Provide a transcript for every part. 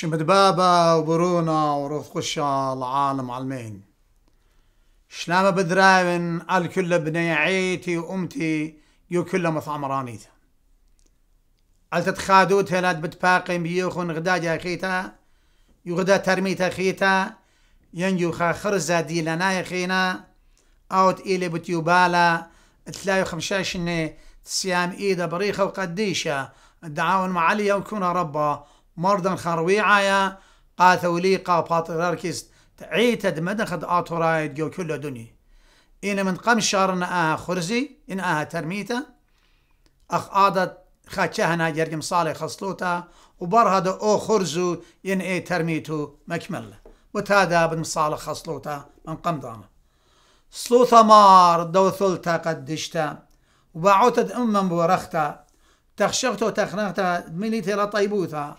شمد بابا وبرونا وروث قشا العالم علمين شلامة بدراين قال كل بني عيتي وأمتي يو كل مطعم رانيتا قال تتخادوتها لا بتباقي بيوخن غدا يا خيتا غدا ترميتا خيتا ينجو خا خرزة دي لنا يا خينا أو تقيلي بتيوبالا تلاقي خمشاشني تسيام إيدا بريخة وقديشة الدعاون مع عليا ربا مردن قاثولي قاثوليقا باتريركيست تعيتد مدن خد آتورايد جو كل دني إن من قم شارنا آه خرزي إن آه ترميتا أخ آدت خاتشهنا جرجم صالح خصلوتا وبرهد أو خرزو إن إي ترميتو مكمل وتادا بن صالح خصلوتا من قم دانا سلوثا مار دو ثلتا قد دشتا وبعوتد أمم بورختا تخشقتو تخنقتا مليتي لطيبوثا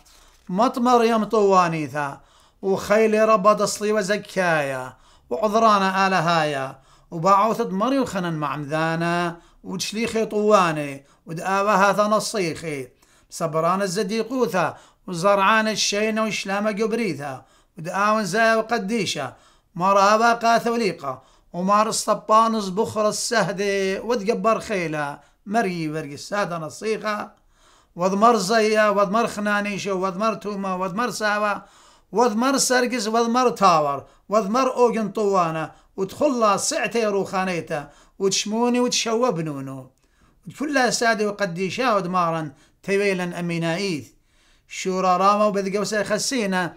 مطمر يم طوانيثا وخيلي ربض أصلي وزكايا وعذرانا آلهايا وبعوثت مريو خنن معمذانا وتشليخي طواني ودآوها ثنصيخي صبران الزديقوثا وزرعان الشينة وشلامة قبريثا ودآون زايا وقديشة مرابا قاثوليقا ومار الصبان بخر السهدي وتقبر خيلة مري برق السادة نصيخة وەدمەر زيا وەدمەر خنانيش وەدمەر توما وەدمەر ساوا وەدمەر سرقس وەدمەر تاور وەدمەر ئۆگن طوانا وتخڵا سعتي روخانيتا وتشموني وتشوى بنونو و سادي وقديشا ودمارا تويلا امينائيث شورا راما وبذقوسة خسينا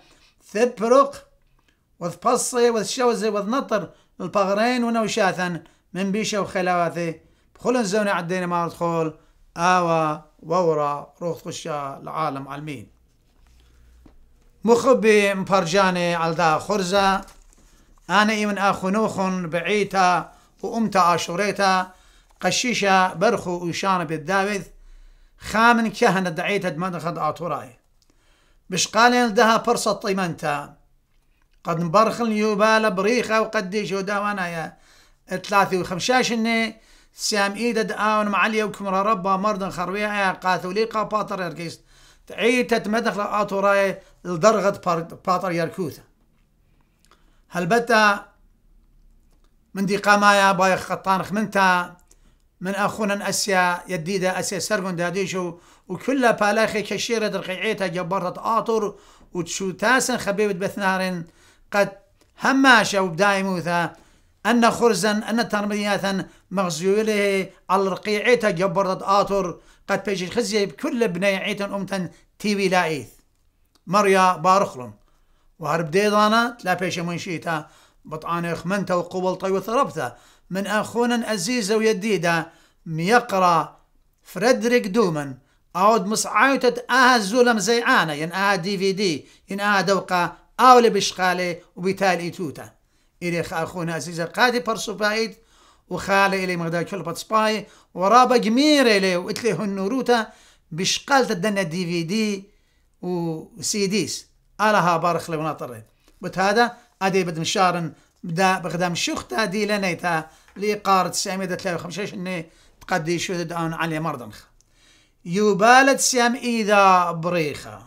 ثبرق وثبصي وثشوزي وثنطر البغرين ونوشاثا من بيشا وخلاواتي بخلن زوني عدينا مع الخول آوى وورا روح خشا العالم علمين مخبي مبرجاني على دا خرزة أنا إمن أخنوخ بعيتا وأمتا أشوريتا قشيشة برخو وشان بالداوث خامن كهنة دعيتا دمان خد آتوراي مش قالين دها برصة طيمنتا قد مبرخن يوبالا بريخة وقديش وداوانايا ثلاثة وخمشاشني سام إيدا مع اليو كمرا ربا مرضا خرويا قاثوليقا باطر تعيد تتمدخ تمدخل راي لدرغة باطر يركوثا هل بدا من دي قامايا باي خطان خمنتا من أخونا أسيا يديدا أسيا سرقون داديشو وكل بالاخي كشيرة درقيعيتا جبرت آطر وتشو تاسن خبيبت بثنارن قد هماشة وبدايموثا أن خرزا أن ترمية مغزولة على رقيعيتا جبرت آتر قد بيجي خزي بكل بني عيتا أمتا تيوي لايث مريا بارخلم وهرب ديضانا لا بيش منشيتا بطعان خمنتا وقبل طي وثربتا من أخونا أزيزة ويديدا ميقرا فريدريك دومن أود مسعايتة آها الزولم زيعانا ين آها دي في دي ين آها دوقة أولي بشقالي وبتالي توتا إلي أخونا عزيز القادي برصبايد وخالي إلي مغدا كل سباي ورابا جمير إلي وإتلي هنوروتا بشقالت الدنة دي في دي سي ديس ألها بارخ لوناطرين بوت هذا أدي بدن شارن بدا بغدام شختا دي لنيتا لإقارة 953 إني تقدي شو دعون علي مرضنخ يبالت سيام إذا بريخة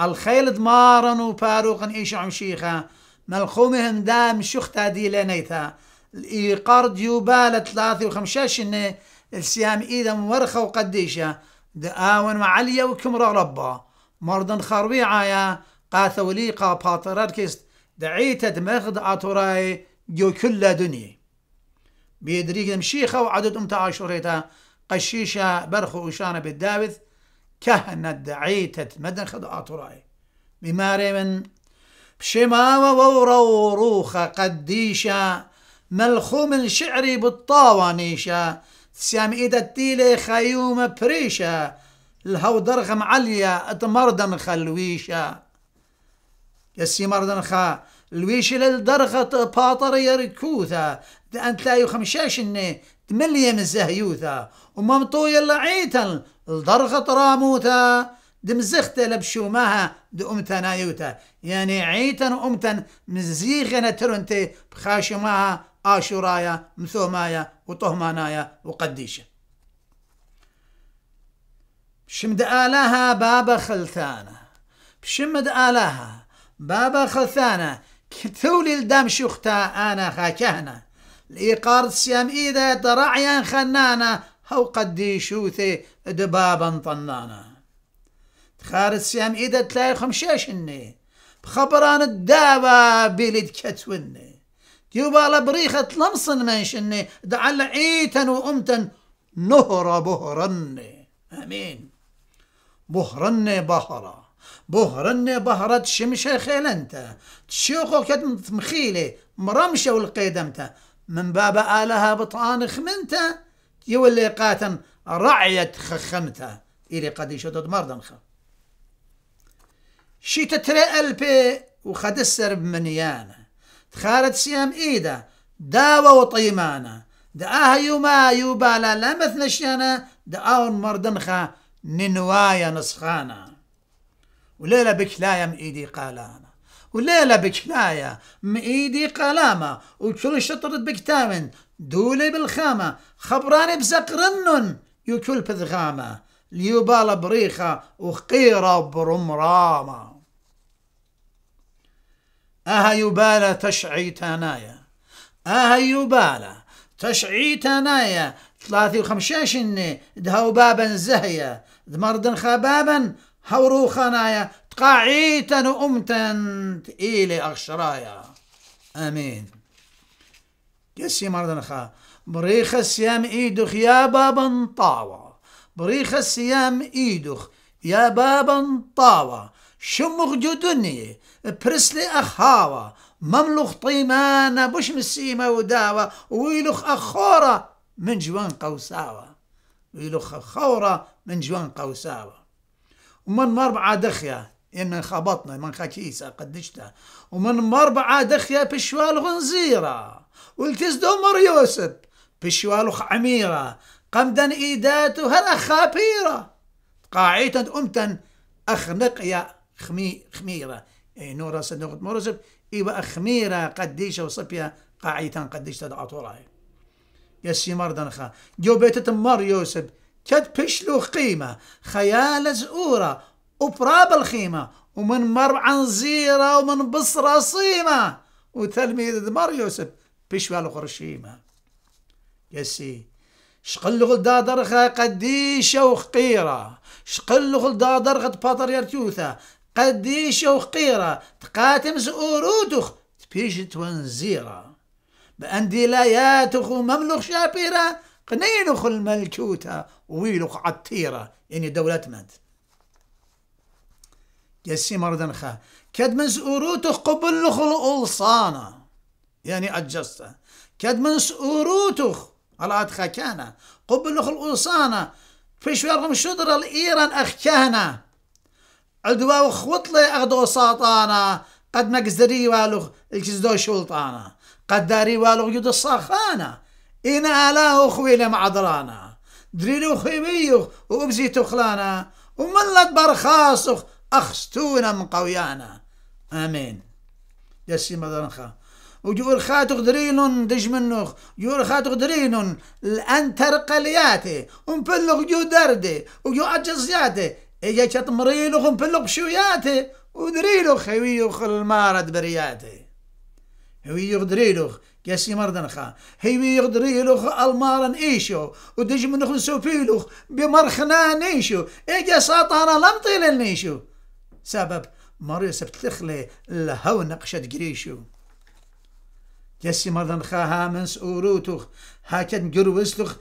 الخيل دمارن وباروقن إيش عمشيخة ملخومهم دام شختا دي لنيتا الإيقار ديوبالة ثلاثة وخمشاش إن السيام إيدا مورخة وقديشة دآون وعليا وكمرا ربا مرضا خروي عايا قاثوليقا باتراركست دعيت دمغد أتوراي جو كل دنيا بيدريك دمشيخة وعدد أمتا عشوريتا قشيشة برخو أشانا بالداوث كهنا دعيتة مدن خد أتوراي بماري من بشمامة ووروروخة قديشة ملخوم شعري نيشة سام إيدا تيلي خيومة بريشة الهو درغم عليا اتمردن خلويشة يسي مردن خا الويش للدرغة باطر يركوثة أنت لا إني تمليم الزهيوثة وممطوي اللعيتا الدرغة راموثة دمزخت لبشوماها دو أمتنا يوتا يعني عيتن أمتن مزيغنا ترنتي بخاشماها آشورايا مثومايا وطهمانايا وقديشة بشمد آلاها بابا خلثانا بشمد آلاها بابا خلثانا كتولي الدم شختا أنا خاكهنا الإيقار سيام إيدا درعيا خنانا هو قديشوثي دبابا طنانا خارج سيام إيدا تلاي خمشاش إني بخبران الدابة بيلد كتوني ديوبا على بريخة لمصن منش إني دعل عيتا وأمتا نهر بهرني أمين بهرني بهرة بهرني بهرة شمشة خيلنتا تشيخو كتمت مخيلي مرمشة والقيدمتا من بابا آلها بطان خمنتا يولي قاتا رعية خخمتا إلي قد يشدد مرضا خم شي تتري ألبي وخد السرب منيانا تخارت سيام إيدا داوا وطيمانا دعاها يوما يوبالا لا مثل دا دعاون مردنخا ننوايا نسخانا وليلة بكلايا مئيدي قالانا وليلة بكلايا مئيدي قلاما وكل شطرة بكتامن دولي بالخامة خبراني بزقرنن يكل بذغامة ليوبالا بريخة وخقيرة برمرامة اها اها يبالا تشعي تانايا ثلاثي وخمشاش اني دهو بابا زهيا دمەردن خبابا هورو خنايا تقاعيتا وامتا و اغشرايا امين ئەخشرایە ئەمین خا بريخ السيام سیام يا بابا طاوة بريخ السيام سیام يا بابا طاوة شمخ جدني برسلي أخاوة مملوخ طيمانة بوش مسيمة وداوة ويلوخ أخورة من جوان قوساوة ويلوخ أخورة من جوان قوساوة ومن مربعة دخية إن خبطنا من خكيسة قدشتا ومن مربعة دخية بشوال غنزيرة دومر يوسف بشوالوخ عميرة قمدن إيداته هل أخابيرة قاعيتا أمتا أخنقيا خمي خميرة إيه، نورا صدق مرزب إيوا خميرة قديش وصبيا قاعيتان قديش تدعى طوراي سي مردن خا جو بيت مار يوسف كد بشلو قيمة خيال زؤورة وبراب الخيمة ومن مر عن زيرة ومن بصرة صيمة وتلميذ مر يوسف بشوى الخرشيمة سي شقل غل دادر قديشة وخقيرة شقل غل دادر غد باطر يرتوثة قديش وقيرة تقاتم زوروتوخ تبيش توانزيرة بأندي لاياتخ مملوخ شابيرة قنينخ الملكوتة ويلخ عطيرة يعني دولة مات جسي مرضا خا كد من زوروتوخ قبلوخ الأولصانة يعني أجسته كد من زوروتوخ على أدخا كان قبلوخ الأولصانة فيش ورغم شدر الإيران أخ كانا عدوا وخوطلي أغدو ساطانا قد مقزري والو الجزدو شلطانا قد داري والو يد الصخانة إن آلاه خوينا معذرانا دريلو خيبيوخ وأبزي تخلانا وملت برخاصخ أخستونا مقويانا آمين يسي مدرنخا وجور خاتو درينون دج منوخ جور خاتو درينون الأنتر قلياتي ومبلغ جو دردي وجو أجزياتي إجا تمريلو خم بلق شوياته ودريلو خويو خل المارد برياتي هوي يغدريلو قاسي مردنخا هوي يغدريلو المارن ايشو ودج من خنسو فيلوخ بمرخنا نيشو اجا ساطانا لم طيل نيشو سبب مريس بتلخلي لهو نقشة قريشو قاسي مردنخا هامنس اوروتوخ هاكن نجر وسلخ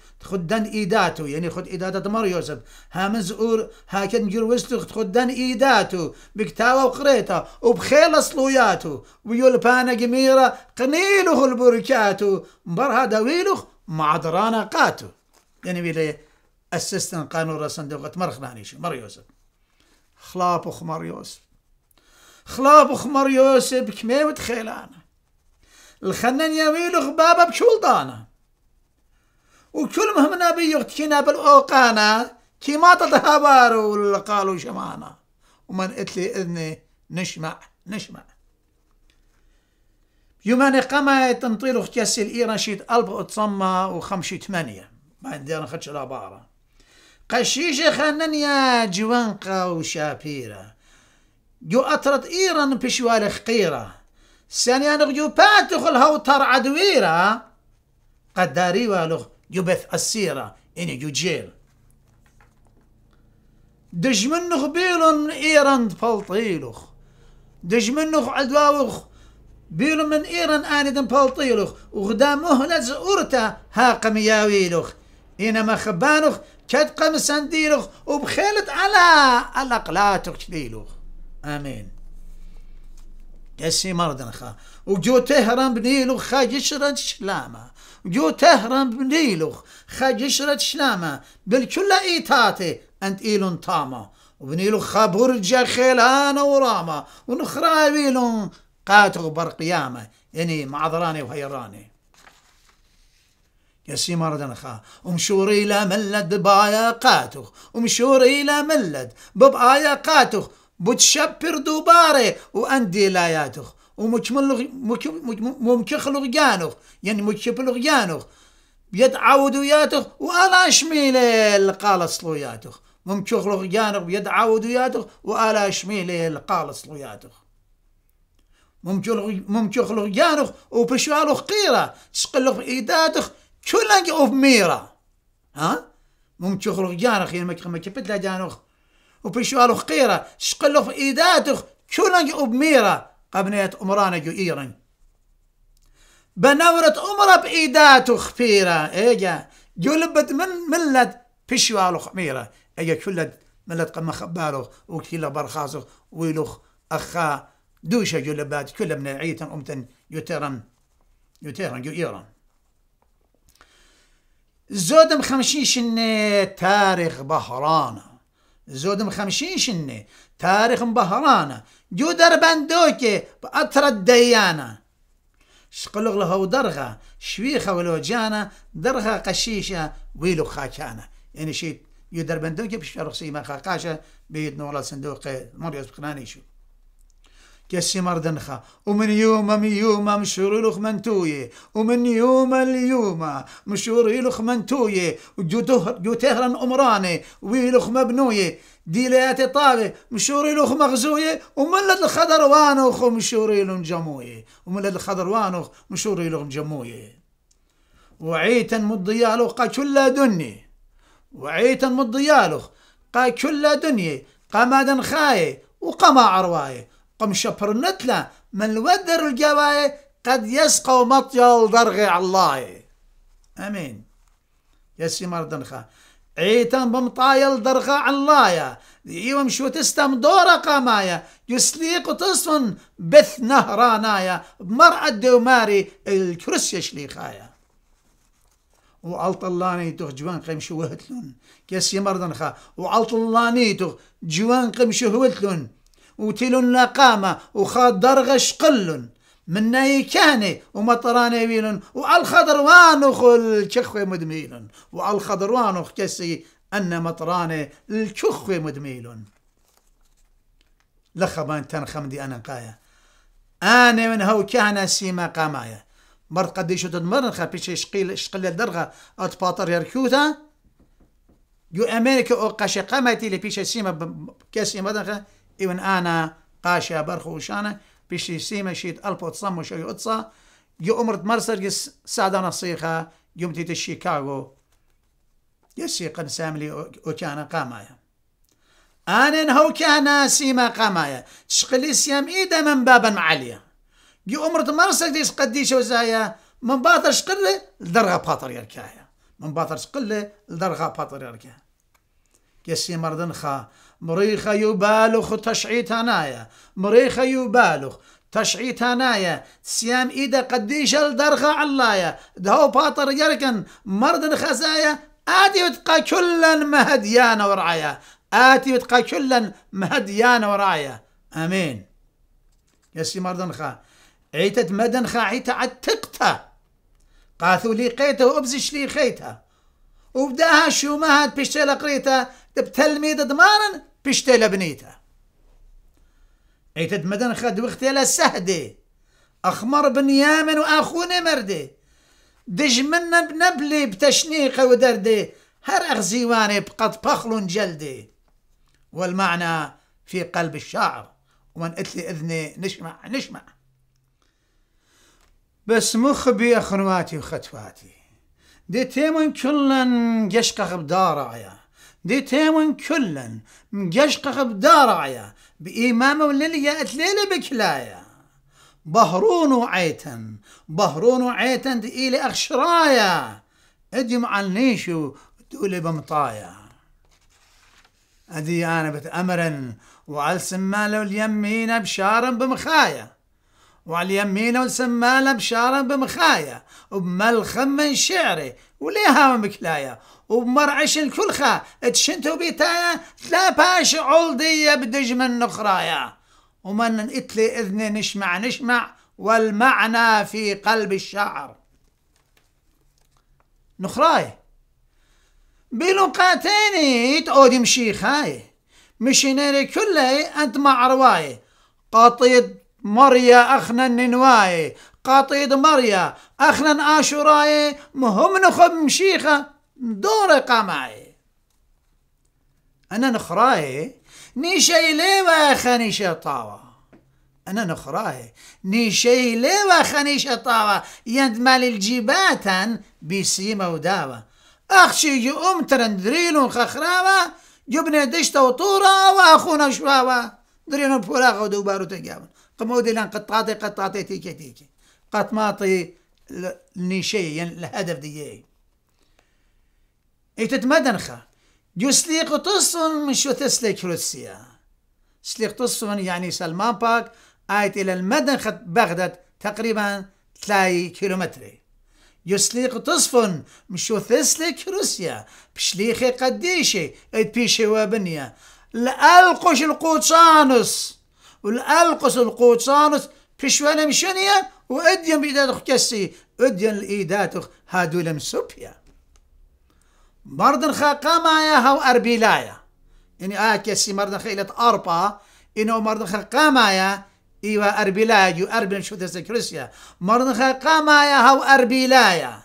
إيداتو يعني خد ايدات دمر يوسف هامز أور هاكن نجر وسلخ إيداتو بكتاوة وقريتا وبخيل صلوياتو ويولبانا جميرة قنيله البركاتو مبرها داويلو معدرانا قاتو يعني بيلي أسستن قانون رسن دوغت مرخنانيش مر يوسف خلاب خمر يوسف خلاب خمر يوسف كميوت خيلانا الخنن يويلو بابا بشولدانه وكل نبي بيغتكينا بالأوقانا كيما تتهبر قالوا شمعنا ومن اتلي اذني نشمع نشمع يومان قما تنطيل اختياسي الإيران شيت ألب اتصمى وخمشي ثمانية بعد ديران خدش العبارة قشيشة يا جوانقا وشابيرا جو أطرت إيران بشوال خقيرة سانيان جو باتخ الهوتر عدويرة قداري والغ يبث السيرة إن يجيل دج منخ بيلون من إيران فلطيلوخ دج عدواوخ بيلون من إيران آندا فلطيلوخ وغدا مهلز أورتا هاقم ياويلوخ إنما خبانوخ قم سنديلوخ وبخيلت على الأقلاتوخ تليلوخ آمين كسي مردنخا وجو تهران بنيلو خا يشرن شلامة جو تهرم بنيلوخ خجشرة شلامة بالكل إيتاتي أنت إيلون تاما وبنيلوخ خبرجة خيلانة وراما ونخرا بيلون قاتغ برقيامة يعني معذراني وهيراني سي مردن خا ومشوري لا ملد بايا قاتغ ومشوري لا ملد ببايا قاتغ بتشبر دوباري وأندي لا ومجمل ممكخ لغيانوخ يعني مجشب لغيانوخ بيد عودوياتوخ وألا شميل القالص لوياتوخ ممكخ لغيانوخ بيد عودوياتوخ وألا شميل القالص لوياتوخ ممكخ لغيانوخ وبشوالوخ قيرة تسقلوخ إيداتوخ كلنك أوف ميرة ها ممكخ لغيانوخ يعني مكخ مكبت لجانوخ وبشوالوخ قيرة تسقلوخ إيداتوخ كلنك أوف ميرة قبنيت عمران جو إيران بنورت عمر بإيدات خفيرة إيجا جلبت من ملت بشوال خميرة إيجا كلت ملت قم خبارو وكيلا برخاصخ ويلوخ أخا دوشة جلبات كل من عيتن أمتن يترن يترن جو إيران زودم خمشين شنة تاريخ بهران زودم خمشين شنة تاريخ بهران جو دربندوكي بأطر الديانة شقلغ له ودرغة شويخة ولو جانا درغة قشيشة ويلو خاكانة يعني شي يدربندوكي بشفر خصيمة خاقاشة بيد نورا صندوق مريوس بقناني شو كاسي مردنخة ومن يوم من يوم مشوري لخ منتوية ومن يوم اليوم مشوري لخ منتوية وجو تهران أمراني ويلخ مبنوية ديلات طابة مشوري لخ مغزوية ومن الخضر وانوخ مشوري لهم جموية ومن الخضر وانوخ مشوري لهم جموية وعيتا مضيالو قا كل دني وعيتا مضيالو قا دني قا مادن خايه وقما عروايه قمشة برنتلا من ودر الجواي قد يسقى مطيل درغي الله أمين يسي خا عيتان بمطايل درغا علايا إيوم شو تستم دورا قمايا يسليق تصن بث نهرانايا بمرأة دوماري الكرس يشليخايا الله نيتو جوان شو وهتلون كيس وعلط الله نيتو جوان شو وهتلون وتيلون لقامة وخاد درغش قلن منا يكاني ومطران يبيلن والخضروان وخل كخوي مدميلن والخضروان وخكسي أن مطراني الكخوي مدميلن لخبان تنخم دي أنا قايا أنا من هو كان سيما قامايا مر قديش تدمرن خبيش شقيل شقل الدرغة أتباطر يركوتا جو أمريكا أو قشقامتي لبيش سيما كسي مدنخة أنا قاشا برخو وشانا بشي سيما شيت سیمەشید ئەلپۆت سەم و يو أمرت يؤمرت جس سادة نصيخة يمتي تشيكاغو يسيق ساملي وكان قامايا أنا هو كان سيما قامايا تشقلي سيام إيدا من بابا يو أمرت مرسك جس قديش وزايا من باطر شقلة لدرغة باطر يركايا من باطر شقلة لدرغة باطر يركايا يسي مردن خا مريخ يبالغ تشعيت نايا مريخ يبالغ تشعيت نايا سيام إيدا قديش الدرخة علايا دهو باطر يركن مرض خزايا آتي وتقى كلا مهديانا ورعايا آتي وتقى كلا مهديانا ورعايا أمين يسي مرض خا عيتت مدن خا عيتا عتقتا قاثوا لي قيته وابزش لي خيتها وبداها شو ما هاد بيشتلا دب تلميذ دمارن بشتي لبنيته ايتد مدن خد وختيلا سهدي اخمر بن يامن واخوني مردي دج منا بنبلي بتشنيقة ودردي هر اغزيواني بقد بخل جلدي والمعنى في قلب الشاعر ومن اتلي اذني نشمع نشمع بس مخبي وخطواتي دي ديتيمن كلن يشقق بدار عيان دي تيمون كلن مجشقق بدارعيا بإمامة ولليا أتليلي بكلايا بهرون وعيتن بهرون وعيتن دقيلة أخشرايا اجمع النيشو تقولي بمطايا أدي أنا بتأمرن وعلى السمالة واليمينة بشارة بمخايا وعلى اليمينة والسمالة بشارة بمخايا وبملخم من شعري وليها بكلايا ومرعش الكلخة تشنتو بيتايا لا باش عولدي بدج من نخرايا ومن اتلي اذني نشمع نشمع والمعنى في قلب الشعر نخراي بلقاتيني تقودي مشيخاي مشينيري كلي انت مع رواي قطيد مريا اخنا ننواي قطيد مريا اخنا اشوراي مهم نخب مشيخه ندور قمعي أنا نخراي نيشي لي وخني طاوة أنا نخراي نيشي لي وخني شطاوة يندمال الجباتا بسيما وداوة أخشي يوم ترندريل خخراوة جبنا دشتا وطورا وأخونا شواوة درينا غدو ودوبارو تقاون قمودي لان قطعتي قطعتي تيكي تيكي قطماطي نيشي يعني الهدف ديالي ایتت مدن خا يسليق تصن من شو تسليك روسيا سليق تصن يعني سلمان باك آيت إلى المدن بغداد تقريبا 3 كيلومتري يسليق تصفن مشو تسلك روسيا بشليخي قديشي ايت بيشي وابنيا لألقش القوطانس والألقس القوطانس بشوانا مشانيا وادين بيداتخ كسي ادين لإيداتخ هادو لمسوبيا قام قامايا هاو أربيلايا يعني آه مردن خا إلت أربا إنو قام قامايا إيوا أربيلايا جو أربيل شو تسلي كريسيا قام قامايا هاو أربيلايا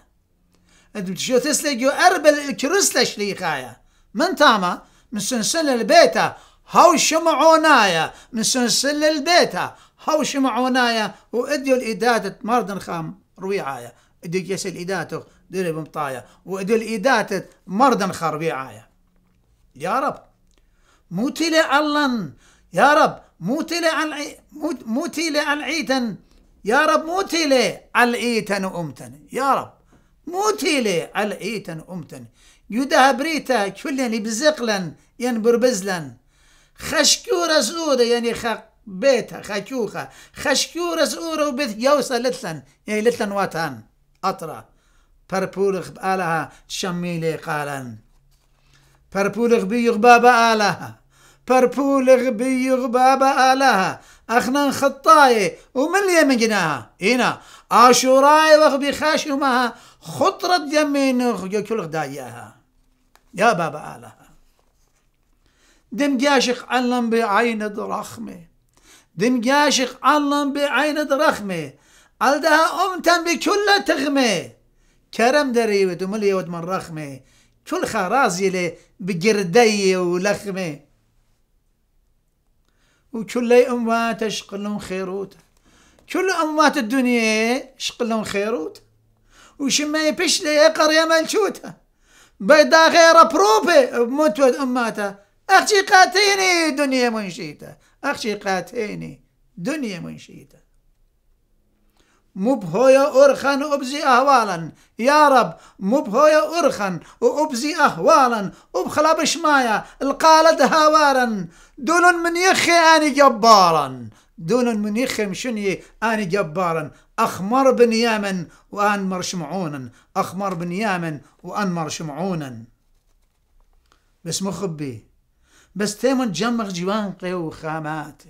أنت شو تسلي جو أربل كريسلا شليخايا من تاما من سنسل البيتا هاو شمعونايا من سنسل البيتا هاو شمعونايا وإديو الإدادة خام رويعايا اديك يسل ايداتك دير بمطايا ودي ايداتك مرضا خربي عايا يا رب موتيلي الله يا رب موتيلي على موتيلي على عيتن يا رب موتيلي على عيتن وامتن يا رب موتيلي على عيتن وامتن يدها بريتا بزقلن يعني بربزلن خشكور زورة يعني خ بيتها خشوخة خشكور زورة وبث يوصل لتلن يعني لتلن واتان أطرة بربولغ بآلها تشميلي قالا بربولغ بيغبا بآلها بربولغ بيغبا بآلها أخنا خطاي وملي من جناها هنا آشوراي وغبي ومها خطرة يمين كل غداياها يا بابا آلها دم جاشق علم بعين درخمه دم جاشق علم بعين درخمه ألدها أمتا بكل تغمة كرم دري ودملي ودمن رخمة كل خرازلة بقردي ولخمة وكل أموات شقلهم خيروت كل أموات الدنيا شقلهم خيروت وشما يبش لي قرية ملشوتة بيضا غير بروبي بموت أماتها أخشي قاتيني دنيا منشيته أخشي قاتيني دنيا منشيته مبهويا أرخن أبزي أهوالا يا رب مبهويا أرخن وأبزي أهوالا أبخلا بشمايا القالد هوارا دول من يخي أني جبارا دول من يخي مشني أني جبارا أخمر بن يامن وأنمر شمعونا أخمر بن يامن وأنمر شمعونا بس مخبي بس تيمن جمخ جوان قيو خامات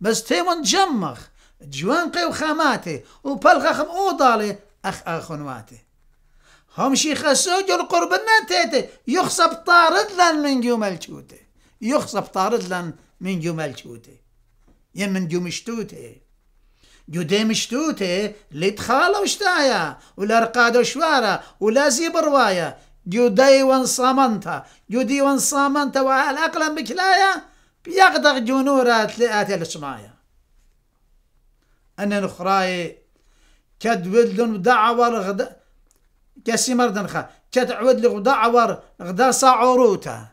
بس تيمن جمخ جوان وخاماتي و وبلغ خم اوضالي اخ اخنواته هم شيخ السوج القرب تيتي يخصب طارد لن من جمل شوته يخصب طارد لن من جمل شوته يم من مشتوتي جودي دي اللي لدخاله وشتايا ولا رقاد شوارا ولا زيب رواية جودي وانصامنتا جودي صامنتا وعلى أقلم بكلايا بيقدر جنورات لآتي السمايا أنا نخراي كد ولدن دعور غدا كسي مردن خا كد عود لغ دعور غدا صاعروتا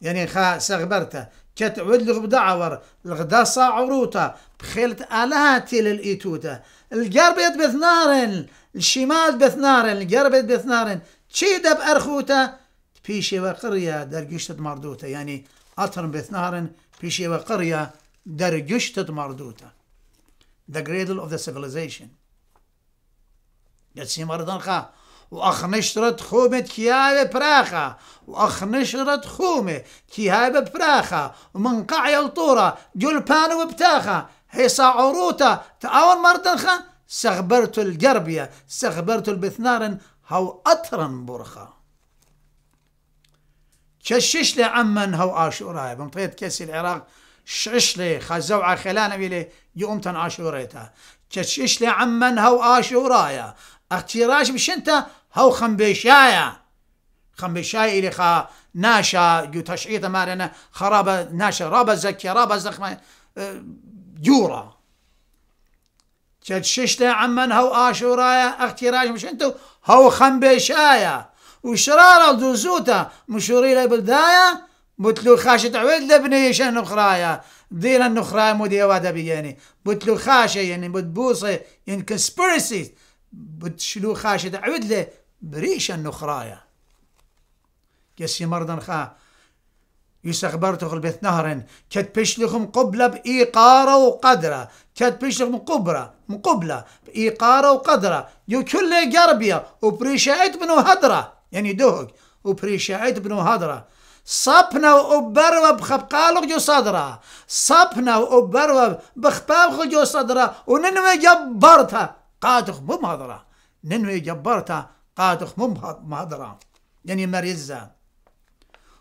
يعني خا سغبرتا كد عود لغ دعور غدا صاعروتا بخيلة آلاتي للإيتوتا القرب يدبث نارن الشمال بث نارن بثنارن يدبث نارن تشيدة بأرخوتا بيشي وقرية درقشتت مردوتا يعني أطرم بث نارن بيشي وقرية درقشتت مردوتا the cradle of the civilization. قد مردن خا واخ خومه كيابه براخه واخنشرت خومه كيابه براخه ومن قعي الطوره جلبان وبتاخه هيصا عروته تاون مردن خا سغبرت الجربيه سغبرت البثنار هو اطرن برخا تششلي عمن هو اشوراي بمطيت كسي العراق شعشلي خزوع خلانا بيلي يومتن عاشوريتا تشعشلي عمن هو آشورايا اختيراش انت هو خمبيشايا خمبيشايا إلي خا ناشا جو تشعيطة مالنا خرابة ناشا رابة زكي رابة زخمة اه، جورا تشعشلي عمن هو آشورايا اختيراش انت هو خمبيشايا وشرارة دوزوتا مشوري لبلدايا بتلو خاشة عود لبني شن نخرايا دينا نخرايا مودي وادا بياني بتلو خاشة يعني بتبوصة ان كونسبيرسي يعني بتشلو خاشة عود له بريشا نخرايا كسي مرضا خا يستخبرته البيت نهرن كت لكم قبلة بإيقارة وقدرة كت لكم قبرة مقبلة بإيقارة وقدرة يو كل قربية وبريشايت بنو هدرة يعني دوهك وبريشايت بنو هدرة صبنا وأبر بخبقالك جو صدرة صبنا وأبر بخبابخ جو صدرة وننوي جبرتها قاتخ مو مهضرة ننوي جبرتها قاتخ مو مهضرة يعني مريزة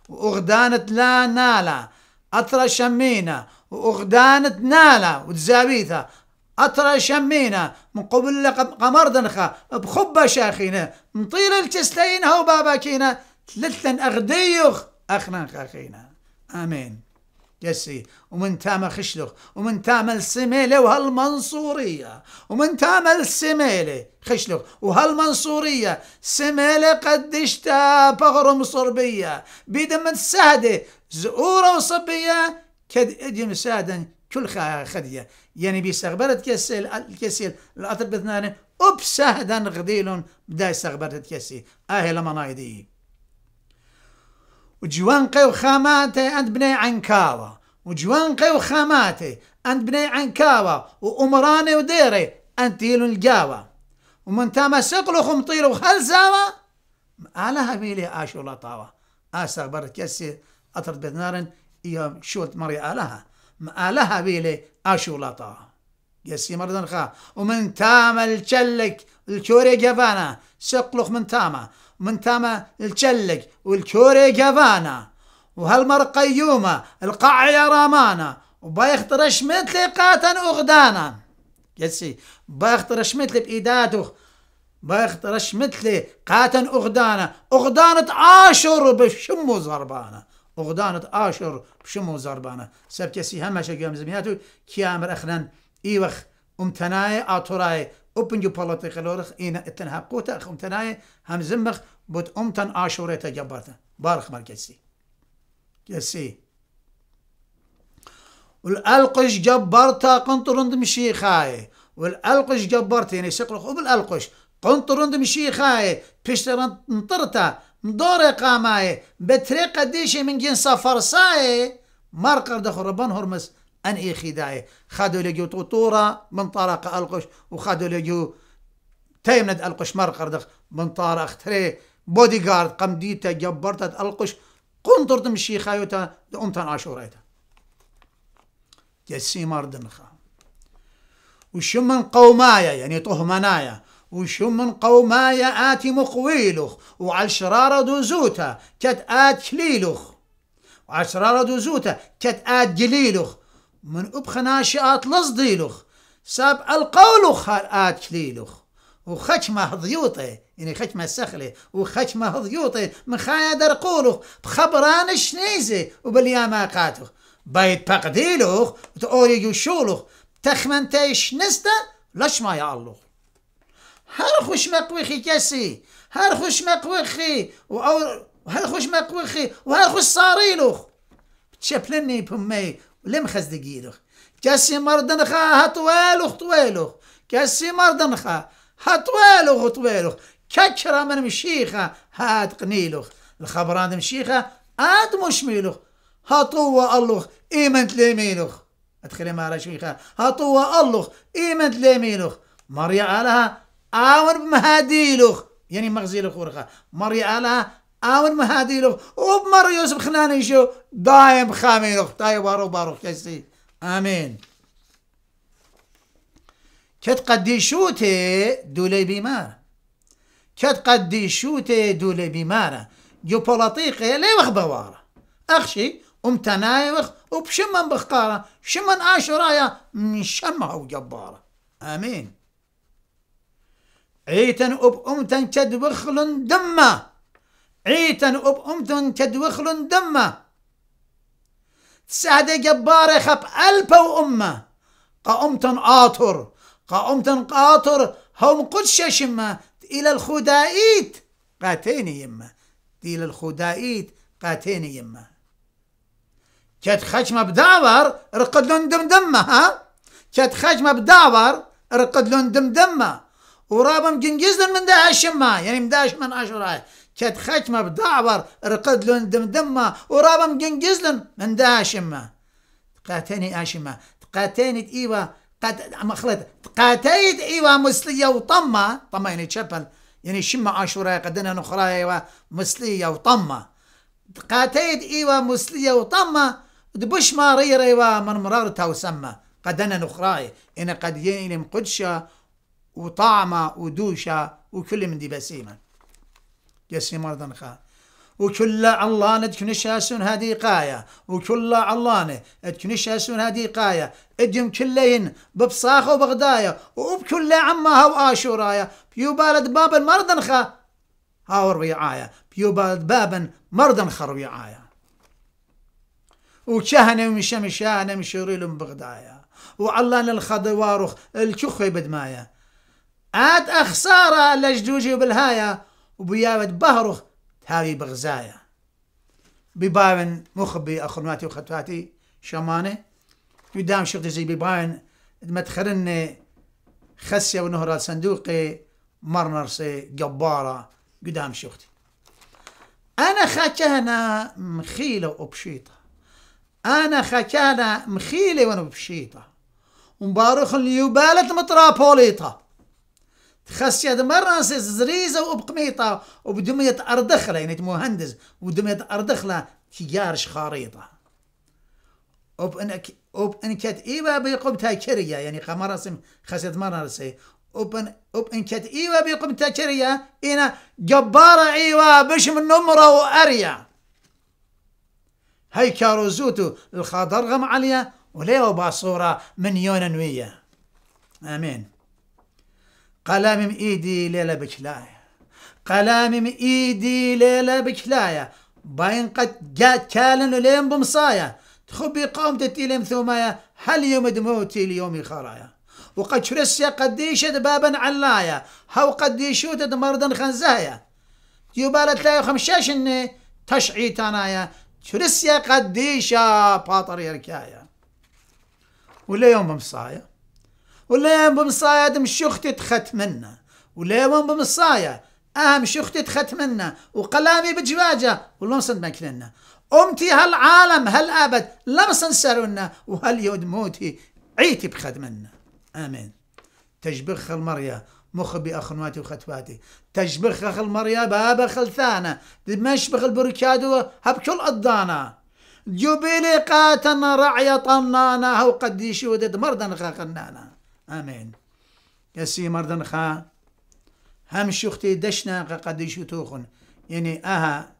وأغدانت لا نالا أطرى شمينا وأغدانت نالا وتزاويتها أطرى شمينا من قبل قمر دنخا بخبة شاخينا مطيل التسلين هو باباكينا ثلثا أغديخ أخنا خاخينا آمين يسي ومن تام خشلخ ومن تام السميلة وهالمنصورية ومن تام السميلة خشلخ وهالمنصورية سميلة قدشتا بغرم صربية بيد من سهدة زؤورة وصبية كد اجي سادا كل خدية يعني بيستغبرت كسل الكسل الأطر بثنانة وبسهدا غديل بدا يستغبرت كسي آهي لما وجوان قيو وخاماتي أنت بني عنكاوة وجوان قيو وخاماتي أنت بني عنكاوة وأمراني وديري أنت يلو الجاوة ومن تاما لهم طير وخلزاوة على هميلي آشو لطاوة آسا برد كسي أطرد بثنارن إيام شوت مري آلها ما آلها بيلي آشو لطاوة يسي مردن خا ومن تاما الشلك الكوري جفانا سقلخ من تاما من تما الجلق والكوري قفانا وهالمر قيومة القاع يا رامانا وبيخترش شمتلي قاتن أغدانا يسي بيخترش شمتلي بإيداته بيخترش شمتلي قاتن أغدانا أغدانة عاشر بشمو زربانا أغدانة عاشر بشمو زربانا سبكسي همشا قيام زمياتو كيامر أخنا إيوخ أمتناي أطراي اوبن جو پالاتیق اين این قوتا حقوتا خمتنای هم زمخ بود امتن آشوره تجبرتا بارخ مرکزی جسي والألقش جبرتا قنطرند مشيخاي والألقش جبرتا يعني سقلخ وبالألقش قنطرند مشيخاي بشترن انطرتا مدور قاماي بطريقة ديشي من جنسا فرساي مارقر دخل ربان هرمس ان اي خداي خادو لجو طوطورا من طارق القش وخادو لجو تيمند القش مرقردخ من طارق تري بودي جارد قمديتا جبرتت القش قنطر دم خايوتا دقمتن عاشورايتا جسي مردنخا وشو من قومايا يعني طهمنايا وشو من قومايا آتي مقويلوخ وعلى شرارة دوزوتا كت آت كليلوخ وعلى شرارة دوزوتا كت آت جليلوخ من أبخنا شئات ديلوخ ساب القولوخ هالآت كليلوخ ما ضيوطي يعني سخلي وخش ما ضيوطي من خايا درقولوخ بخبران شنيزي وبالياماقاتوخ بيت بقديلوخ تقولي يشولوخ تخمن تيش نستا لش ما يعلوخ هر خوش مقوخي كسي هر خوش مقوخي وأو هر خوش مقوخي وهر خوش صاريلوخ تشبلني بمي لمخز دقيلوخ كاسي مردنخا هطوالوخ طوالوخ كاسي مردنخا هطوالوخ طوالوخ ككرا من مشيخة هاد قنيلوخ الخبران مشيخة هاد مش ميلوخ هطوة الله إيمان تليميلوخ أدخلي مارا شيخة هطوة الله إيمان تليميلوخ مريع علىها آون بمهاديلوخ يعني مغزي لخورخة مريع علىها آون مهادي رو وب مرة يوسف خناني شو دايم خامي رو تاي بارو بارو امین آمين كت قدي شوتي دولي بيمار كت قدي شوتي دولي بيمارة جو بولاتيقي لي ام تنای أخشي ومتنايوخ بشمن بخقارة شمن آشرايا من شمها وجبارة آمين عیتن أب أمتن کد بخلن دمه عيتن أب أمتن تدوخل دمة تساعد جبار خب ألب وأمة قأمتن آطر قأمتن قاطر هم قدش شمة إلى الخدائيت قاتيني يمة إلى الخدائيت قاتيني يمة كت خشمة بدعور رقد لون دم دمة ها كت خشمة بدعور رقد لون دم دمة ورابم جنجزن من داعش ما يعني من داعش من عشرة آية. كد ختمه بدعبر رقد لون دمدمة ورابم جنجزلن من دا أشمة تقاتني أشمة تقاتني إيوة قد مخلط تقاتيت إيوة مسلية وطمة طمة يعني تشبل يعني شمة عاشوراء قدنا نخرى إيوة مسلية وطمة تقاتيت إيوة مسلية وطمة دبش ما رير إيوة من مرارتها وسمة قدنا نخراي إن قد ينم قدشة وطعمة ودوشة وكل من دي بسيمة جسي مردن خا وكل علانة تكنش أسون هذه قاية وكلا علانة تكنش أسون هذه قاية اديم كلين ببصاخ وبغداية وبكل عمها وآشورايا بيو بالد بابا مردن خا هاور ويعايا بيو بالد بابا مردن خر ويعايا وشهنة ومشمشانة مشوريل بغدايا الخد الخضوارخ الكخي بدمايا عاد أخسارة لجدوجي وبالهايا وبياود بهرخ تاوي بغزايا بباين مخبي أخواتي وخطواتي شمانة يدام شغل زي بباين مدخرن خسية ونهر صندوقي مرنرسي جبارة قدام شختي أنا خاكهنا مخيلة وبشيطة أنا خاكهنا مخيلة وأنا بشيطة ومبارخ اليوبالة مترابوليطه خاص يهضم راسيس زريزه وبقميطه وبدميه اردخله يعني مهندس ودميه اردخله تيارش خريطه و انك وب انكت ايوا بيقوم تاكريه يعني قمر اسم خاص يهضم راسي وب انكت ايوا بيقوم تاكريه انا جباره ايوا باش من نمره واريا هاي كاروزوتو الخضر غم عليا ليو باصوره من يونانويه امين قلمم ايدي ليلة بكلاية قلمم ايدي ليلة بكلاية باين قد جات كالن ولين بمصايا تخبي قوم تتيلم ثمايا هل يوم دموتي ليومي خرايا وقد شرس قديش بابا علايا هاو قديشو تدمرضن خنزايا يبالت لا اني تشعي تانايا شرس قديشا باطر يركايا ولا يوم بمصايا ولين بمصايا تخت ختمنا ولين بمصايا أهم تخت ختمنا وقلامي بجواجة ولمصن مكننا أمتي هالعالم هالأبد لمصن سرنا يود موتي عيتي بخدمنا آمين تجبخ المريا مخ بأخنواتي وختواتي تجبخ خل المريا بابا خلثانة دمشبخ البركادو كل أضانا جبلي قاتنا رعية طنانا وقديشي ودد مردن خاقنانا آمين يسي مردن خا هم شختي دشنا قد توخن يعني أها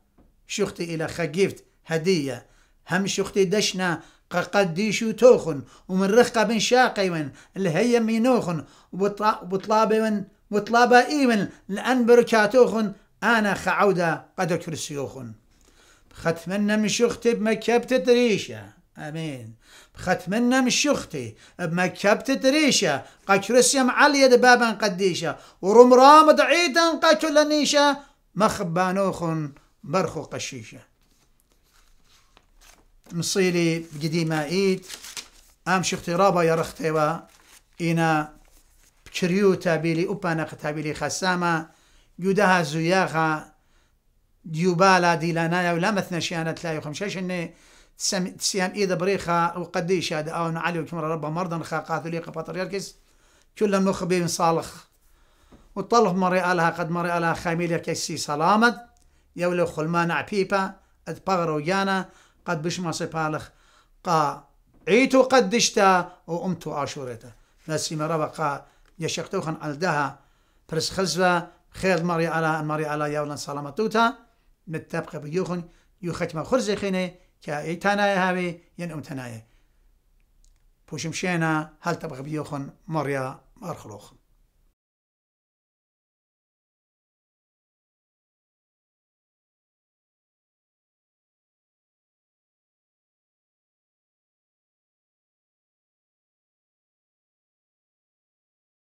شختي إلى خجيفت هدية هم شختي دشنا قد توخن ومن رخقة بن شاقي من اللي هي مينوخن وبطلابي من وطلابا إيمن لأن بركاتوخن أنا خعودة قد كرسيوخن ختمنا من شختي بمكبت ريشة آمين ختمنا من شختي بمكبت تريشة قاكرسيا معلية دبابا قديشة ورمرام دعيدا قاكل نيشة مخبانوخ برخو قشيشة مصيلي قديمة ايد ام شختي رابا يا رختيوا انا بكريو تابيلي اوبانا قتابيلي خسامة جودها زياغة ديوبالا ديلانايا ولا مثنى شيانة لا يخمشاش اني سيان إذا بريخا وقديش هذا أو نعلي وكمرة ربا مرضا خا قاثوليقا بطريركس كل نخبي من صالخ وطلب مري آلها قد مري آلها خاميليا كيسي سلامت يولو خلمانع بيبا اتبغرو جانا قد بشما سيبالخ قا عيتو قدشتا وأمتو عاشورتا ناسي مرابا قا يشقتوخن ألدها برس خزفة خير مري على مري على يولا سلامتوتا نتبقى بيوخن يخكما خرزي خيني کە ئەی تانایە هاوێ یەن ئەم تەنایە پوشم شێنە هەلتە بەغبیۆخن مەڕیا مەرخلۆخن